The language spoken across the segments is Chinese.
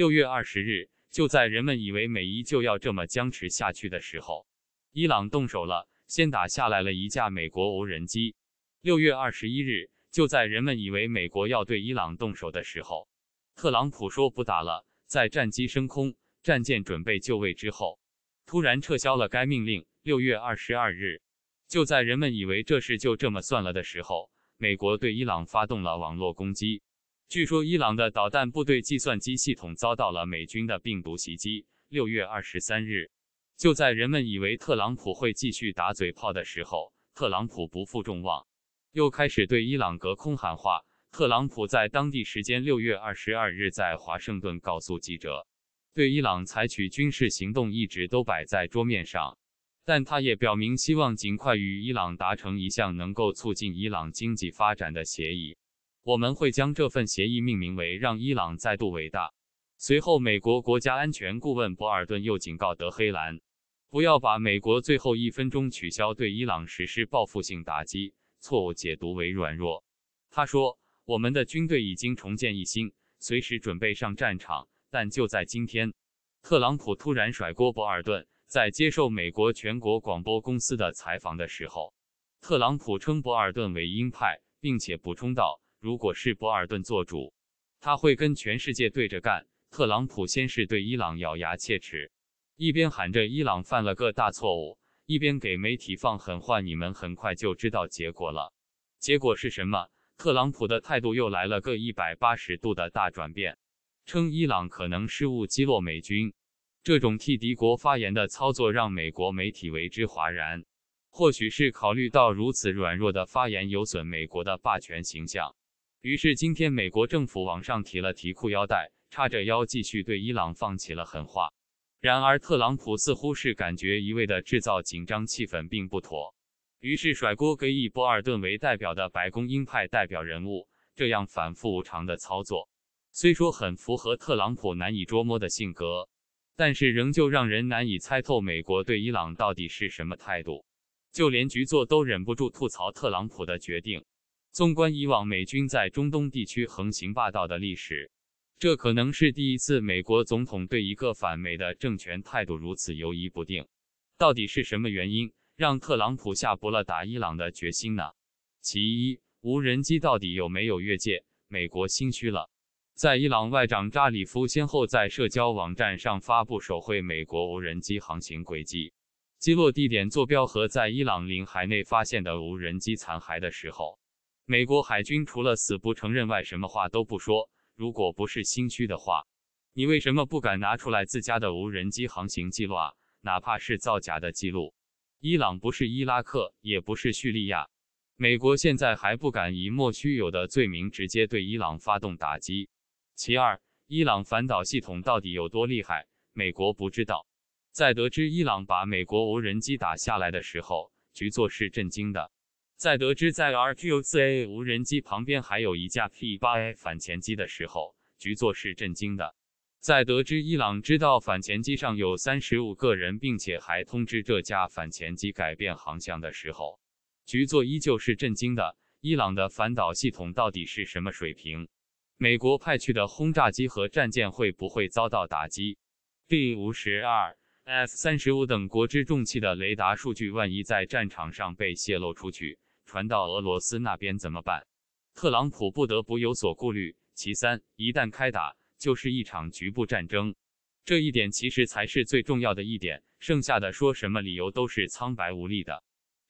六月二十日，就在人们以为美伊就要这么僵持下去的时候，伊朗动手了，先打下来了一架美国无人机。六月二十一日，就在人们以为美国要对伊朗动手的时候，特朗普说不打了，在战机升空、战舰准备就位之后，突然撤销了该命令。六月二十二日，就在人们以为这事就这么算了的时候，美国对伊朗发动了网络攻击。据说伊朗的导弹部队计算机系统遭到了美军的病毒袭击。六月二十三日，就在人们以为特朗普会继续打嘴炮的时候，特朗普不负众望，又开始对伊朗隔空喊话。特朗普在当地时间六月二十二日在华盛顿告诉记者：“对伊朗采取军事行动一直都摆在桌面上，但他也表明希望尽快与伊朗达成一项能够促进伊朗经济发展的协议。”我们会将这份协议命名为“让伊朗再度伟大”。随后，美国国家安全顾问博尔顿又警告德黑兰，不要把美国最后一分钟取消对伊朗实施报复性打击错误解读为软弱。他说：“我们的军队已经重建一新，随时准备上战场。”但就在今天，特朗普突然甩锅博尔顿。在接受美国全国广播公司的采访的时候，特朗普称博尔顿为鹰派，并且补充道。如果是博尔顿做主，他会跟全世界对着干。特朗普先是对伊朗咬牙切齿，一边喊着伊朗犯了个大错误，一边给媒体放狠话：“你们很快就知道结果了。”结果是什么？特朗普的态度又来了个一百八十度的大转变，称伊朗可能失误击落美军。这种替敌国发言的操作让美国媒体为之哗然。或许是考虑到如此软弱的发言有损美国的霸权形象。于是今天，美国政府往上提了提裤腰带，叉着腰继续对伊朗放起了狠话。然而，特朗普似乎是感觉一味的制造紧张气氛并不妥，于是甩锅给以博尔顿为代表的白宫鹰派代表人物。这样反复无常的操作，虽说很符合特朗普难以捉摸的性格，但是仍旧让人难以猜透美国对伊朗到底是什么态度。就连局座都忍不住吐槽特朗普的决定。纵观以往美军在中东地区横行霸道的历史，这可能是第一次美国总统对一个反美的政权态度如此犹疑不定。到底是什么原因让特朗普下不了打伊朗的决心呢？其一，无人机到底有没有越界？美国心虚了。在伊朗外长扎里夫先后在社交网站上发布手绘美国无人机航行轨迹、击落地点坐标和在伊朗领海内发现的无人机残骸的时候。美国海军除了死不承认外，什么话都不说。如果不是心虚的话，你为什么不敢拿出来自家的无人机航行记录啊？哪怕是造假的记录。伊朗不是伊拉克，也不是叙利亚，美国现在还不敢以莫须有的罪名直接对伊朗发动打击。其二，伊朗反导系统到底有多厉害？美国不知道。在得知伊朗把美国无人机打下来的时候，局座是震惊的。在得知在 RQ-4 无人机旁边还有一架 P-8A 反潜机的时候，局座是震惊的。在得知伊朗知道反潜机上有三十五个人，并且还通知这架反潜机改变航向的时候，局座依旧是震惊的。伊朗的反导系统到底是什么水平？美国派去的轰炸机和战舰会不会遭到打击？B-52、F-35 等国之重器的雷达数据，万一在战场上被泄露出去？传到俄罗斯那边怎么办？特朗普不得不有所顾虑。其三，一旦开打，就是一场局部战争，这一点其实才是最重要的一点，剩下的说什么理由都是苍白无力的。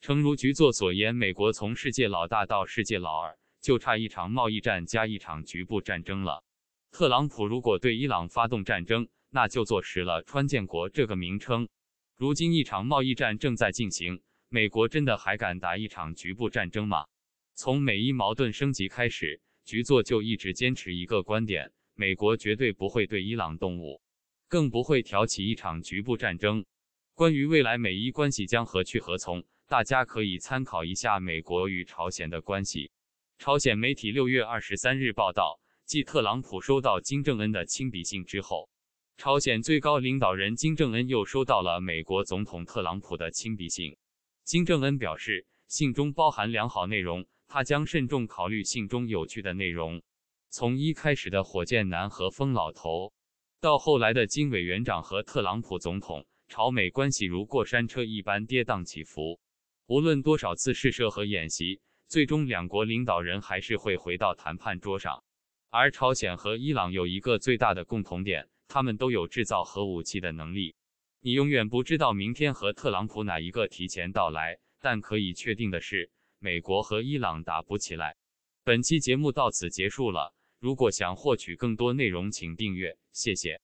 诚如局座所言，美国从世界老大到世界老二，就差一场贸易战加一场局部战争了。特朗普如果对伊朗发动战争，那就坐实了“川建国”这个名称。如今，一场贸易战正在进行。美国真的还敢打一场局部战争吗？从美伊矛盾升级开始，局座就一直坚持一个观点：美国绝对不会对伊朗动武，更不会挑起一场局部战争。关于未来美伊关系将何去何从，大家可以参考一下美国与朝鲜的关系。朝鲜媒体六月二十三日报道，继特朗普收到金正恩的亲笔信之后，朝鲜最高领导人金正恩又收到了美国总统特朗普的亲笔信。金正恩表示，信中包含良好内容，他将慎重考虑信中有趣的内容。从一开始的火箭男和疯老头，到后来的金委员长和特朗普总统，朝美关系如过山车一般跌宕起伏。无论多少次试射和演习，最终两国领导人还是会回到谈判桌上。而朝鲜和伊朗有一个最大的共同点，他们都有制造核武器的能力。你永远不知道明天和特朗普哪一个提前到来，但可以确定的是，美国和伊朗打不起来。本期节目到此结束了。如果想获取更多内容，请订阅，谢谢。